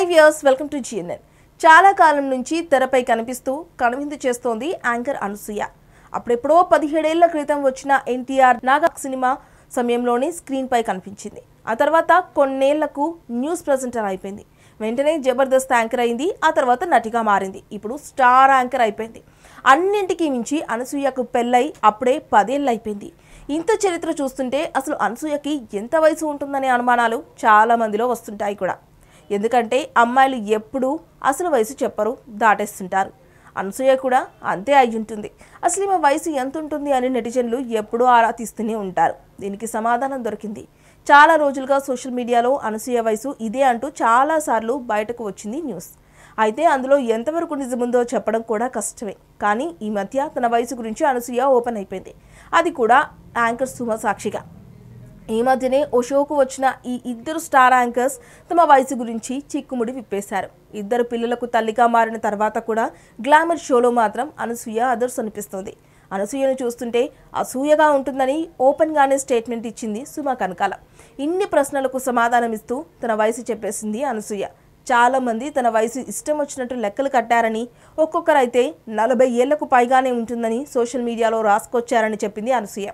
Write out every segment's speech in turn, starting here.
high years welcome to GNN చాలా కాలం నుంచి తెరపై కనిపిస్తూ కనువిందు చేస్తోంది యాంకర్ అనసూయ అప్పుడెప్పుడో పదిహేడేళ్ల క్రితం వచ్చిన ఎన్టీఆర్ నాగా సినిమా సమయంలోనే స్క్రీన్పై కనిపించింది ఆ తర్వాత కొన్నేళ్లకు న్యూస్ ప్రజెంటర్ అయిపోయింది వెంటనే జబర్దస్త్ యాంకర్ అయింది ఆ తర్వాత నటిగా మారింది ఇప్పుడు స్టార్ యాంకర్ అయిపోయింది అన్నింటికీ మించి అనసూయకు పెళ్ళై అప్పుడే పదేళ్ళు అయిపోయింది ఇంత చరిత్ర చూస్తుంటే అసలు అనసూయకి ఎంత వయసు ఉంటుందనే అనుమానాలు చాలామందిలో వస్తుంటాయి కూడా ఎందుకంటే అమ్మాయిలు ఎప్పుడూ అసలు వయసు చెప్పరు దాటేస్తుంటారు అనసూయ కూడా అంతే అయి ఉంటుంది అసలు ఈమె వయసు ఎంత ఉంటుంది అని నెటిజన్లు ఎప్పుడూ ఆరా తీస్తూనే ఉంటారు దీనికి సమాధానం దొరికింది చాలా రోజులుగా సోషల్ మీడియాలో అనసూయ వయసు ఇదే అంటూ చాలాసార్లు బయటకు వచ్చింది న్యూస్ అయితే అందులో ఎంతవరకు నిజముందో చెప్పడం కూడా కష్టమే కానీ ఈ మధ్య తన వయసు గురించి అనసూయ ఓపెన్ అయిపోయింది అది కూడా యాంకర్ సుమ సాక్షిగా ఈ మధ్యనే ఓ షోకు వచ్చిన ఈ ఇద్దరు స్టార్ యాంకర్స్ తమ వయసు గురించి చిక్కుముడి విప్పేశారు ఇద్దరు పిల్లలకు తల్లిగా మారిన తర్వాత కూడా గ్లామర్ షోలో మాత్రం అనసూయ అదర్స్ అనిపిస్తుంది అనసూయను చూస్తుంటే అసూయగా ఉంటుందని ఓపెన్గానే స్టేట్మెంట్ ఇచ్చింది సుమా కనకాల ఇన్ని ప్రశ్నలకు సమాధానమిస్తూ తన వయసు చెప్పేసింది అనసూయ చాలామంది తన వయసు ఇష్టం వచ్చినట్టు లెక్కలు కట్టారని ఒక్కొక్కరైతే నలభై ఏళ్లకు పైగానే ఉంటుందని సోషల్ మీడియాలో రాసుకొచ్చారని చెప్పింది అనసూయ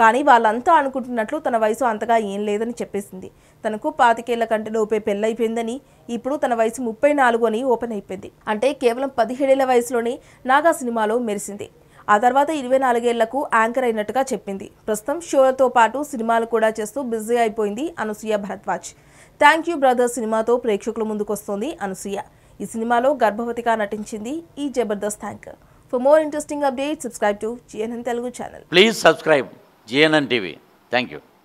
కానీ వాళ్ళంతా అనుకుంటున్నట్లు తన వయసు అంతగా ఏం లేదని చెప్పేసింది తనకు పాతికేళ్ల కంటే లోపే పెళ్ళైపోయిందని ఇప్పుడు తన వయసు ముప్పై నాలుగు అని ఓపెన్ అయిపోయింది అంటే కేవలం పదిహేడేళ్ల వయసులోనే నాగా సినిమాలో మెరిసింది ఆ తర్వాత ఇరవై నాలుగేళ్లకు యాంకర్ అయినట్టుగా చెప్పింది ప్రస్తుతం షోలతో పాటు సినిమాలు కూడా చేస్తూ బిజీ అయిపోయింది Anasuya Bharadwaj thank you brother సినిమాతో ప్రేక్షకుల ముందుకొస్తోంది అనసూయ ఈ సినిమాలో గర్భవతిగా నటించింది ఈ Jabardasth thank for more interesting update subscribe to GNN Telugu channel please subscribe GNN TV thank you